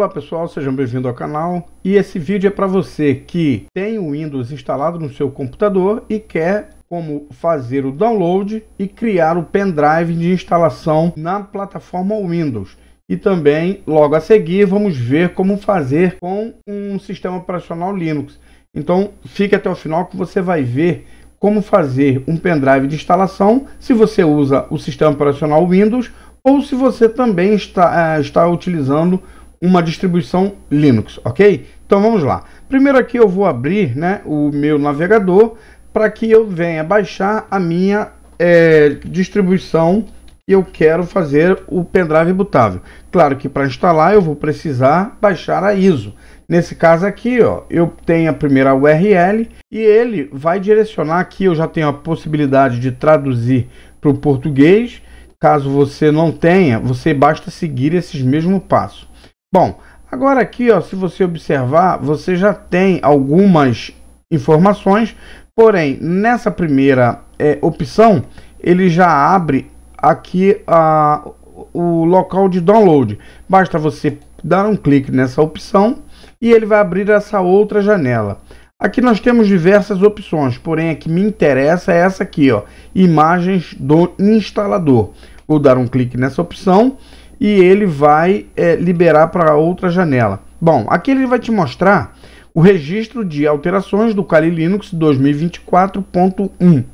Olá pessoal, sejam bem-vindos ao canal. E esse vídeo é para você que tem o Windows instalado no seu computador e quer como fazer o download e criar o pendrive de instalação na plataforma Windows. E também, logo a seguir, vamos ver como fazer com um sistema operacional Linux. Então, fique até o final que você vai ver como fazer um pendrive de instalação se você usa o sistema operacional Windows ou se você também está, eh, está utilizando uma distribuição Linux, ok? Então vamos lá. Primeiro aqui eu vou abrir né, o meu navegador para que eu venha baixar a minha é, distribuição e eu quero fazer o pendrive bootável. Claro que para instalar eu vou precisar baixar a ISO. Nesse caso aqui, ó, eu tenho a primeira URL e ele vai direcionar aqui, eu já tenho a possibilidade de traduzir para o português. Caso você não tenha, você basta seguir esses mesmos passos. Bom, agora aqui, ó, se você observar, você já tem algumas informações, porém, nessa primeira é, opção, ele já abre aqui a, o local de download. Basta você dar um clique nessa opção e ele vai abrir essa outra janela. Aqui nós temos diversas opções, porém a que me interessa é essa aqui, ó, imagens do instalador. Vou dar um clique nessa opção e ele vai é, liberar para outra janela. Bom, aqui ele vai te mostrar o registro de alterações do Kali Linux 2024.1.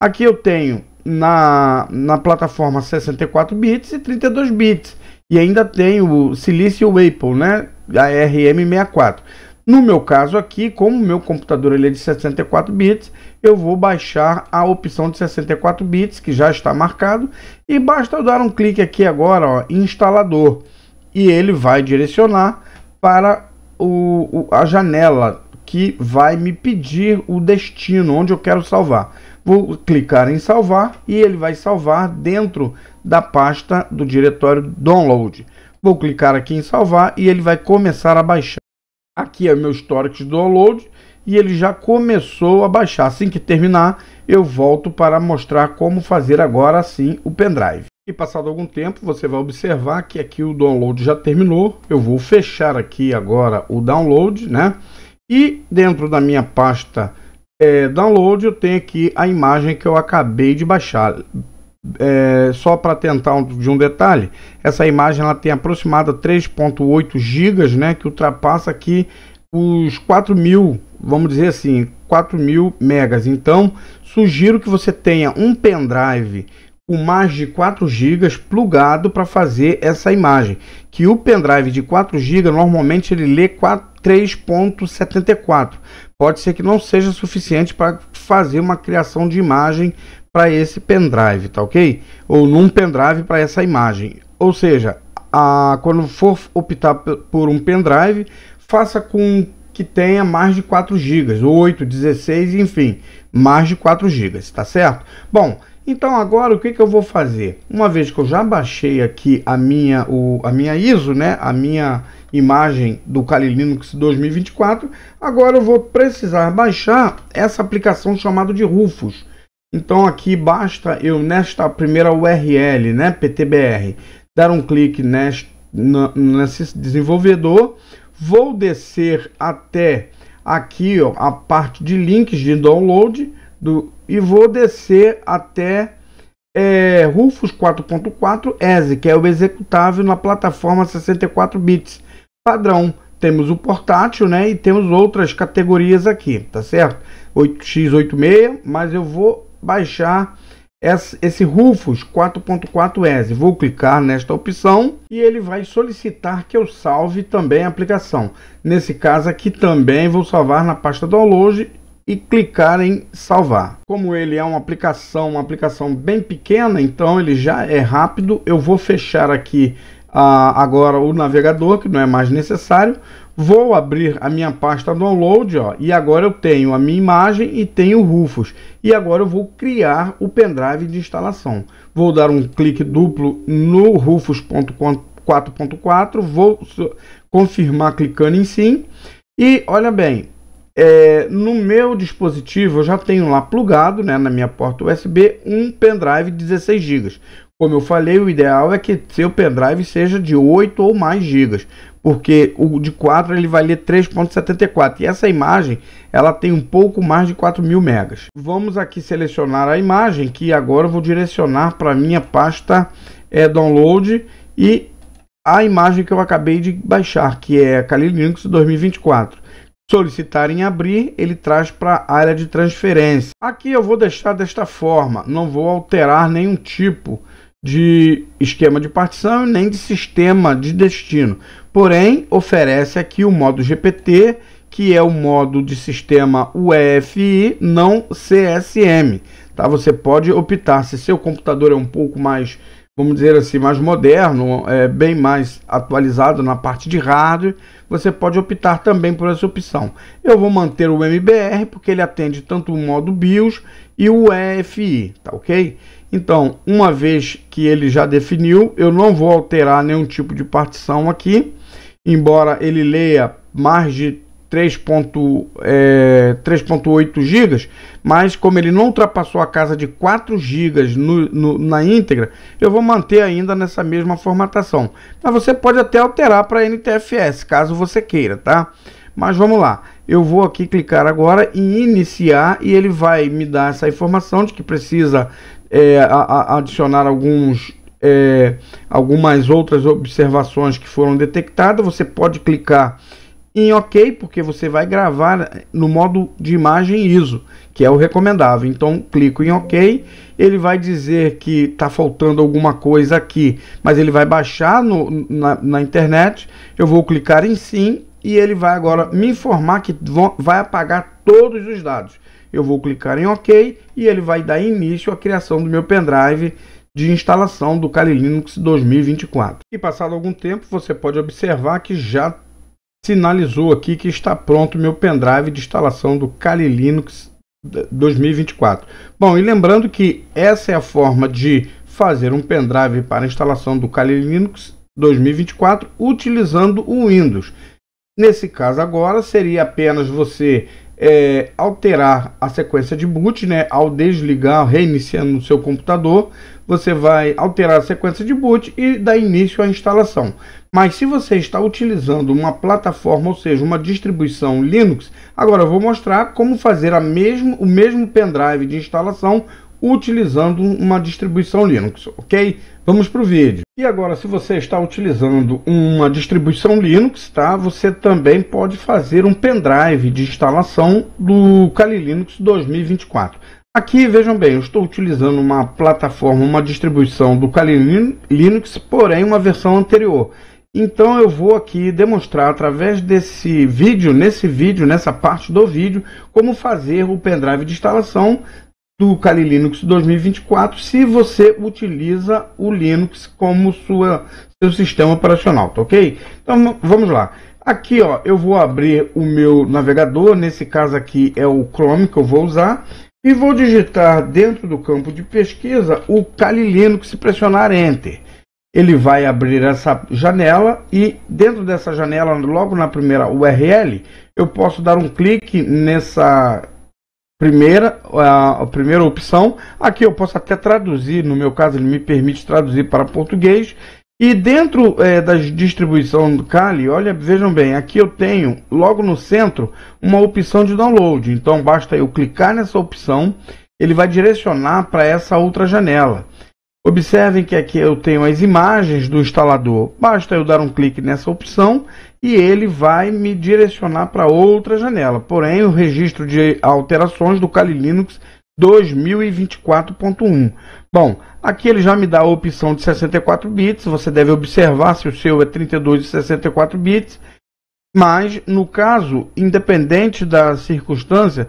Aqui eu tenho na, na plataforma 64 bits e 32 bits. E ainda tem o Silício Maple, né? A RM64. No meu caso aqui, como meu computador ele é de 64 bits, eu vou baixar a opção de 64 bits que já está marcado e basta eu dar um clique aqui agora, ó, instalador, e ele vai direcionar para o, o, a janela que vai me pedir o destino onde eu quero salvar. Vou clicar em salvar e ele vai salvar dentro da pasta do diretório download. Vou clicar aqui em salvar e ele vai começar a baixar Aqui é o meu histórico de download e ele já começou a baixar. Assim que terminar, eu volto para mostrar como fazer agora sim o pendrive. E passado algum tempo, você vai observar que aqui o download já terminou. Eu vou fechar aqui agora o download, né? E dentro da minha pasta é, download, eu tenho aqui a imagem que eu acabei de baixar é, só para tentar um, de um detalhe, essa imagem ela tem aproximada 3.8 gigas, né, que ultrapassa aqui os 4 mil, vamos dizer assim, 4 mil megas. Então, sugiro que você tenha um pendrive com mais de 4 GB plugado para fazer essa imagem. Que o pendrive de 4 GB normalmente ele lê 3.74. Pode ser que não seja suficiente para fazer uma criação de imagem para esse pendrive, tá ok? Ou num pendrive para essa imagem. Ou seja, a, quando for optar por um pendrive, faça com que tenha mais de 4 GB, 8, 16, enfim, mais de 4 GB, tá certo? Bom, então agora o que, que eu vou fazer? Uma vez que eu já baixei aqui a minha, o, a minha ISO, né, a minha imagem do Kali Linux 2024, agora eu vou precisar baixar essa aplicação chamada de Rufus. Então aqui basta eu nesta primeira URL, né, PTBR, dar um clique neste, nesse desenvolvedor, vou descer até aqui ó, a parte de links de download do, e vou descer até é, Rufus 4.4 ESE, que é o executável na plataforma 64 bits padrão. Temos o portátil, né? E temos outras categorias aqui, tá certo? 8x86, mas eu vou baixar esse Rufus 4.4S. Vou clicar nesta opção e ele vai solicitar que eu salve também a aplicação. Nesse caso aqui também vou salvar na pasta download e clicar em salvar. Como ele é uma aplicação, uma aplicação bem pequena, então ele já é rápido. Eu vou fechar aqui ah, agora o navegador, que não é mais necessário. Vou abrir a minha pasta download, ó, e agora eu tenho a minha imagem e tenho o Rufus. E agora eu vou criar o pendrive de instalação. Vou dar um clique duplo no Rufus.4.4, vou confirmar clicando em sim. E olha bem, é, no meu dispositivo eu já tenho lá plugado né, na minha porta USB um pendrive 16 GB. Como eu falei, o ideal é que seu pendrive seja de 8 ou mais gigas porque o de 4 ele vai ler 3.74 e essa imagem ela tem um pouco mais de mil megas. Vamos aqui selecionar a imagem que agora eu vou direcionar para minha pasta é, download e a imagem que eu acabei de baixar, que é a Kali Linux 2024. Solicitar em abrir, ele traz para a área de transferência. Aqui eu vou deixar desta forma, não vou alterar nenhum tipo de esquema de partição nem de sistema de destino. Porém, oferece aqui o modo GPT, que é o modo de sistema UEFI, não CSM. Tá? Você pode optar se seu computador é um pouco mais vamos dizer assim, mais moderno, é, bem mais atualizado na parte de hardware, você pode optar também por essa opção. Eu vou manter o MBR porque ele atende tanto o modo BIOS e o EFI, tá ok? Então, uma vez que ele já definiu, eu não vou alterar nenhum tipo de partição aqui, embora ele leia mais de 3.8 é, GB, mas como ele não ultrapassou a casa de 4 GB na íntegra, eu vou manter ainda nessa mesma formatação. Mas você pode até alterar para NTFS, caso você queira, tá? Mas vamos lá, eu vou aqui clicar agora em iniciar e ele vai me dar essa informação de que precisa é, a, a adicionar alguns é, algumas outras observações que foram detectadas. Você pode clicar em OK, porque você vai gravar no modo de imagem ISO, que é o recomendável. Então, clico em OK, ele vai dizer que está faltando alguma coisa aqui, mas ele vai baixar no, na, na, internet. Eu vou clicar em Sim e ele vai agora me informar que vão, vai apagar todos os dados. Eu vou clicar em OK e ele vai dar início à criação do meu pendrive de instalação do Kali Linux 2024. E passado algum tempo, você pode observar que já sinalizou aqui que está pronto meu pendrive de instalação do Kali Linux 2024. Bom, e lembrando que essa é a forma de fazer um pendrive para instalação do Kali Linux 2024 utilizando o Windows. Nesse caso agora seria apenas você é, alterar a sequência de boot, né? Ao desligar, reiniciando no seu computador, você vai alterar a sequência de boot e dar início à instalação. Mas se você está utilizando uma plataforma, ou seja, uma distribuição Linux, agora eu vou mostrar como fazer mesmo, o mesmo pendrive de instalação utilizando uma distribuição Linux, ok? Vamos para o vídeo. E agora, se você está utilizando uma distribuição Linux, tá? Você também pode fazer um pendrive de instalação do Kali Linux 2024. Aqui, vejam bem, eu estou utilizando uma plataforma, uma distribuição do Kali Linux, porém uma versão anterior. Então eu vou aqui demonstrar através desse vídeo, nesse vídeo, nessa parte do vídeo, como fazer o pendrive de instalação do Kali Linux 2024 se você utiliza o Linux como sua, seu sistema operacional, tá ok? Então vamos lá. Aqui ó, eu vou abrir o meu navegador, nesse caso aqui é o Chrome que eu vou usar, e vou digitar dentro do campo de pesquisa o Kali Linux e pressionar Enter. Ele vai abrir essa janela e dentro dessa janela, logo na primeira URL, eu posso dar um clique nessa primeira, a, a primeira opção. Aqui eu posso até traduzir, no meu caso ele me permite traduzir para português. E dentro é, da distribuição do Kali, olha, vejam bem, aqui eu tenho logo no centro uma opção de download. Então basta eu clicar nessa opção, ele vai direcionar para essa outra janela. Observem que aqui eu tenho as imagens do instalador. Basta eu dar um clique nessa opção e ele vai me direcionar para outra janela. Porém, o registro de alterações do Kali Linux 2024.1. Bom, aqui ele já me dá a opção de 64 bits. Você deve observar se o seu é 32 e 64 bits. Mas, no caso, independente da circunstância,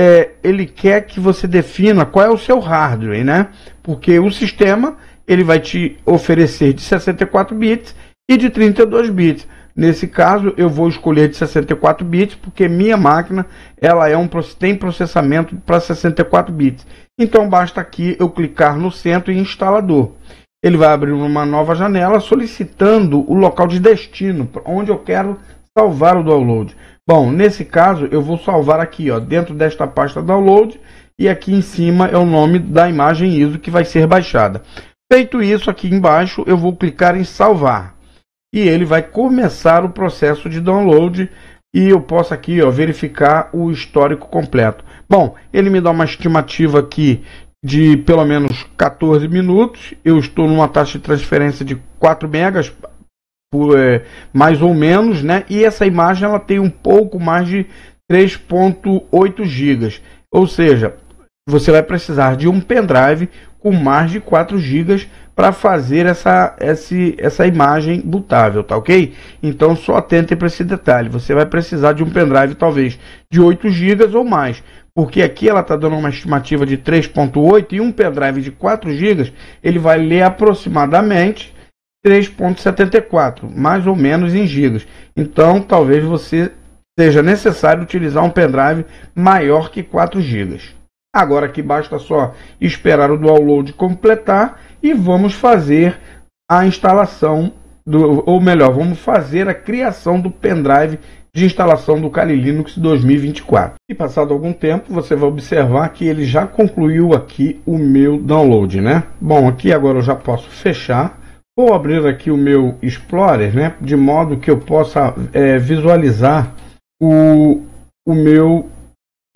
é, ele quer que você defina qual é o seu hardware, né? Porque o sistema ele vai te oferecer de 64 bits e de 32 bits. Nesse caso, eu vou escolher de 64 bits porque minha máquina ela é um tem processamento para 64 bits. Então basta aqui eu clicar no centro e instalador. Ele vai abrir uma nova janela solicitando o local de destino onde eu quero salvar o download. Bom, nesse caso eu vou salvar aqui, ó, dentro desta pasta download e aqui em cima é o nome da imagem ISO que vai ser baixada. Feito isso, aqui embaixo eu vou clicar em salvar e ele vai começar o processo de download e eu posso aqui ó, verificar o histórico completo. Bom, ele me dá uma estimativa aqui de pelo menos 14 minutos. Eu estou numa taxa de transferência de 4 megas por, é, mais ou menos, né? E essa imagem ela tem um pouco mais de 3.8 GB. Ou seja, você vai precisar de um pendrive com mais de 4 GB para fazer essa, essa, essa imagem bootável, tá ok? Então só atente para esse detalhe. Você vai precisar de um pendrive talvez de 8 GB ou mais, porque aqui ela está dando uma estimativa de 3.8 e um pendrive de 4 GB ele vai ler aproximadamente 3.74, mais ou menos em gigas. Então, talvez você seja necessário utilizar um pendrive maior que 4 GB. Agora aqui basta só esperar o download completar e vamos fazer a instalação do, ou melhor, vamos fazer a criação do pendrive de instalação do Kali Linux 2024. E passado algum tempo, você vai observar que ele já concluiu aqui o meu download, né? Bom, aqui agora eu já posso fechar Vou abrir aqui o meu Explorer, né, de modo que eu possa é, visualizar o, o meu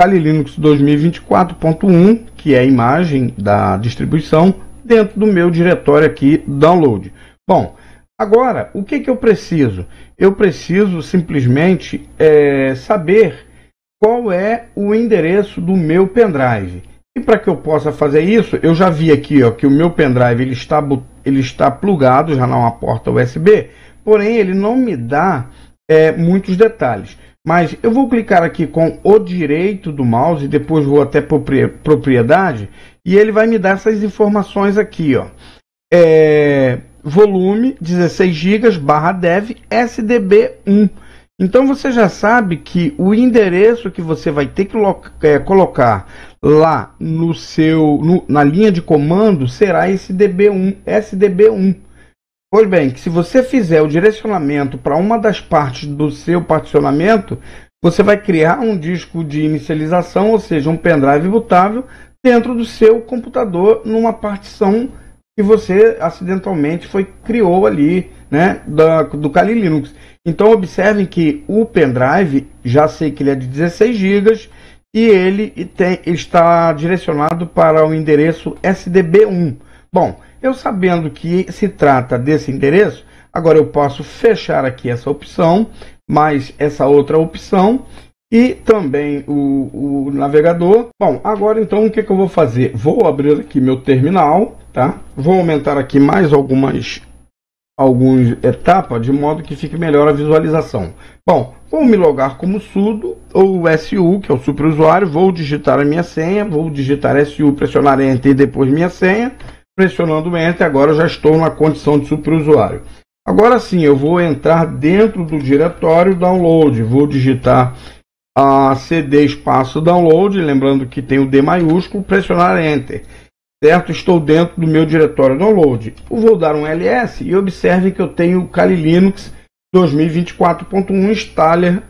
Kali Linux 2024.1, que é a imagem da distribuição, dentro do meu diretório aqui, download. Bom, agora, o que, que eu preciso? Eu preciso simplesmente é, saber qual é o endereço do meu pendrive. E para que eu possa fazer isso, eu já vi aqui ó, que o meu pendrive ele está ele está plugado já numa porta USB, porém ele não me dá é, muitos detalhes. Mas eu vou clicar aqui com o direito do mouse, depois vou até propriedade, e ele vai me dar essas informações aqui, ó. É, volume 16 GB barra dev SDB1. Então você já sabe que o endereço que você vai ter que é, colocar lá no seu no, na linha de comando será esse DB1, SDB1. Pois bem, que se você fizer o direcionamento para uma das partes do seu particionamento, você vai criar um disco de inicialização, ou seja, um pendrive bootável dentro do seu computador numa partição que você acidentalmente foi criou ali, né, da, do Kali Linux. Então observem que o pendrive, já sei que ele é de 16 GB, e ele tem, está direcionado para o endereço SDB1. Bom, eu sabendo que se trata desse endereço, agora eu posso fechar aqui essa opção, mais essa outra opção e também o, o navegador. Bom, agora então o que, é que eu vou fazer? Vou abrir aqui meu terminal, tá? Vou aumentar aqui mais algumas algumas etapas de modo que fique melhor a visualização. Bom, vou me logar como sudo ou SU, que é o superusuário, vou digitar a minha senha, vou digitar SU, pressionar Enter e depois minha senha. Pressionando Enter, agora já estou na condição de superusuário. Agora sim, eu vou entrar dentro do diretório download, vou digitar a CD espaço download, lembrando que tem o D maiúsculo, pressionar Enter. Certo? Estou dentro do meu diretório download. Eu vou dar um ls e observe que eu tenho o Kali Linux 2024.1 installer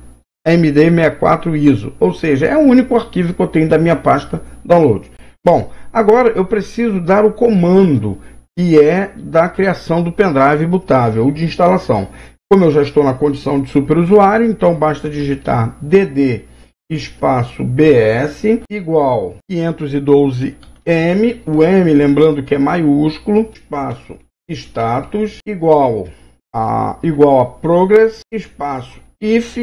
MD64 ISO, ou seja, é o único arquivo que eu tenho da minha pasta download. Bom, agora eu preciso dar o comando que é da criação do pendrive bootável, de instalação. Como eu já estou na condição de superusuário, então basta digitar dd espaço bs igual 512 M, o M, lembrando que é maiúsculo, espaço status igual a igual a progress, espaço if.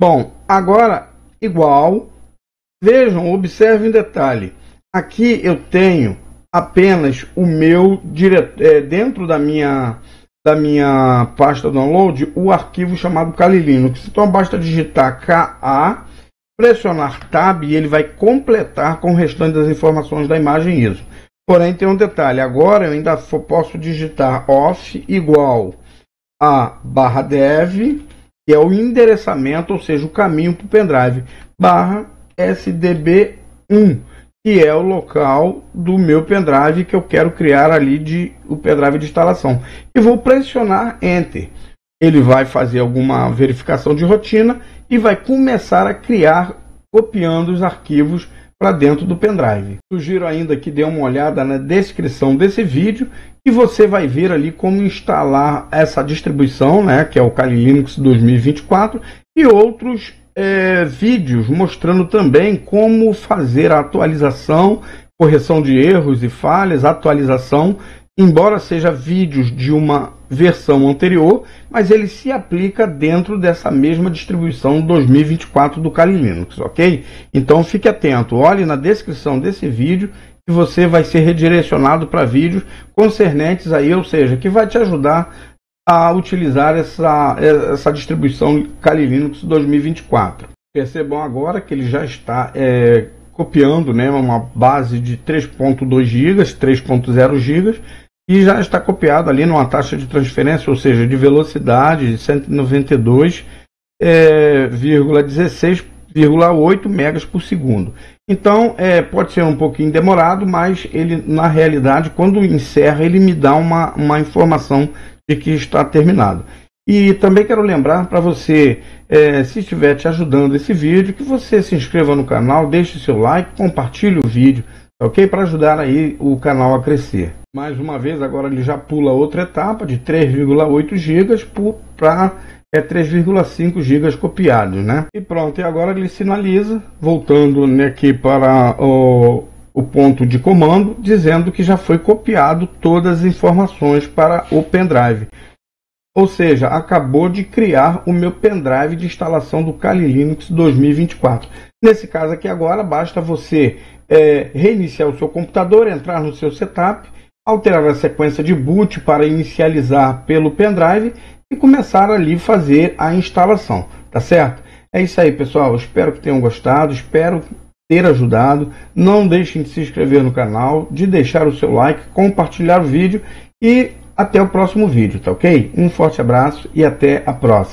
Bom, agora igual. Vejam, observem um detalhe. Aqui eu tenho apenas o meu direto, é, dentro da minha da minha pasta download o arquivo chamado Kali Linux. Então basta digitar ka pressionar Tab e ele vai completar com o restante das informações da imagem ISO. Porém, tem um detalhe. Agora eu ainda posso digitar off igual a barra dev, que é o endereçamento, ou seja, o caminho para o pendrive, barra sdb1, que é o local do meu pendrive que eu quero criar ali de o pendrive de instalação. E vou pressionar enter. Ele vai fazer alguma verificação de rotina e vai começar a criar copiando os arquivos para dentro do pendrive. Sugiro ainda que dê uma olhada na descrição desse vídeo e você vai ver ali como instalar essa distribuição, né, que é o Kali Linux 2024 e outros é, vídeos mostrando também como fazer a atualização, correção de erros e falhas, atualização, embora seja vídeos de uma versão anterior, mas ele se aplica dentro dessa mesma distribuição 2024 do Kali Linux, ok? Então fique atento, olhe na descrição desse vídeo que você vai ser redirecionado para vídeos concernentes aí, ou seja, que vai te ajudar a utilizar essa, essa distribuição Kali Linux 2024. Percebam agora que ele já está é, copiando né, uma base de 3.2 GB, 3.0 GB, e já está copiado ali numa taxa de transferência, ou seja, de velocidade de 192,16,8 é, megas por segundo. Então, é, pode ser um pouquinho demorado, mas ele, na realidade, quando encerra, ele me dá uma, uma informação de que está terminado. E também quero lembrar para você, é, se estiver te ajudando esse vídeo, que você se inscreva no canal, deixe seu like, compartilhe o vídeo ok? Para ajudar aí o canal a crescer. Mais uma vez, agora ele já pula outra etapa de 3,8 GB para é 3,5 GB copiados, né? E pronto, e agora ele sinaliza, voltando aqui para o, o ponto de comando, dizendo que já foi copiado todas as informações para o pendrive. Ou seja, acabou de criar o meu pendrive de instalação do Kali Linux 2024. Nesse caso aqui agora, basta você é, reiniciar o seu computador, entrar no seu setup, alterar a sequência de boot para inicializar pelo pendrive e começar ali fazer a instalação, tá certo? É isso aí, pessoal. Espero que tenham gostado, espero ter ajudado. Não deixem de se inscrever no canal, de deixar o seu like, compartilhar o vídeo e até o próximo vídeo, tá ok? Um forte abraço e até a próxima.